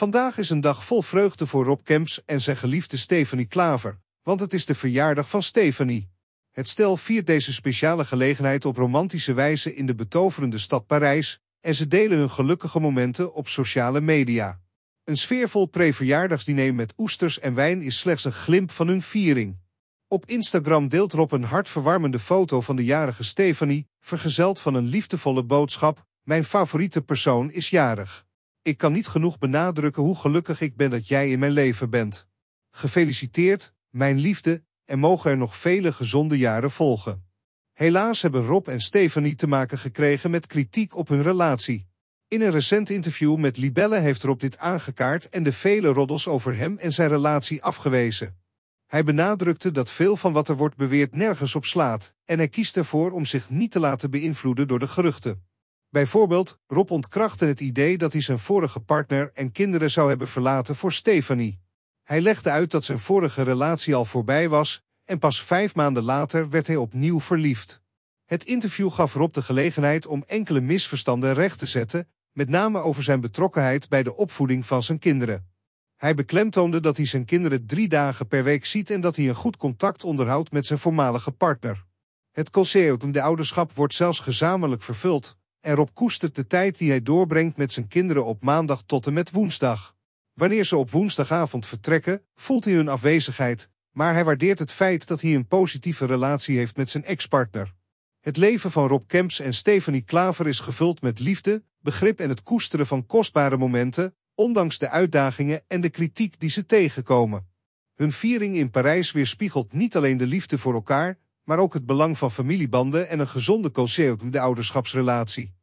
Vandaag is een dag vol vreugde voor Rob Kemps en zijn geliefde Stephanie Klaver, want het is de verjaardag van Stephanie. Het stel viert deze speciale gelegenheid op romantische wijze in de betoverende stad Parijs en ze delen hun gelukkige momenten op sociale media. Een sfeervol pré-verjaardagsdiner met oesters en wijn is slechts een glimp van hun viering. Op Instagram deelt Rob een hartverwarmende foto van de jarige Stephanie, vergezeld van een liefdevolle boodschap: Mijn favoriete persoon is jarig. Ik kan niet genoeg benadrukken hoe gelukkig ik ben dat jij in mijn leven bent. Gefeliciteerd, mijn liefde, en mogen er nog vele gezonde jaren volgen. Helaas hebben Rob en Stephanie te maken gekregen met kritiek op hun relatie. In een recent interview met Libelle heeft Rob dit aangekaart en de vele roddels over hem en zijn relatie afgewezen. Hij benadrukte dat veel van wat er wordt beweerd nergens op slaat, en hij kiest ervoor om zich niet te laten beïnvloeden door de geruchten. Bijvoorbeeld, Rob ontkrachtte het idee dat hij zijn vorige partner en kinderen zou hebben verlaten voor Stefanie. Hij legde uit dat zijn vorige relatie al voorbij was en pas vijf maanden later werd hij opnieuw verliefd. Het interview gaf Rob de gelegenheid om enkele misverstanden recht te zetten, met name over zijn betrokkenheid bij de opvoeding van zijn kinderen. Hij beklemtoonde dat hij zijn kinderen drie dagen per week ziet en dat hij een goed contact onderhoudt met zijn voormalige partner. Het om de ouderschap wordt zelfs gezamenlijk vervuld, Erop koestert de tijd die hij doorbrengt met zijn kinderen op maandag tot en met woensdag. Wanneer ze op woensdagavond vertrekken, voelt hij hun afwezigheid, maar hij waardeert het feit dat hij een positieve relatie heeft met zijn ex-partner. Het leven van Rob Kemps en Stephanie Klaver is gevuld met liefde, begrip en het koesteren van kostbare momenten, ondanks de uitdagingen en de kritiek die ze tegenkomen. Hun viering in Parijs weerspiegelt niet alleen de liefde voor elkaar, maar ook het belang van familiebanden en een gezonde co de ouderschapsrelatie.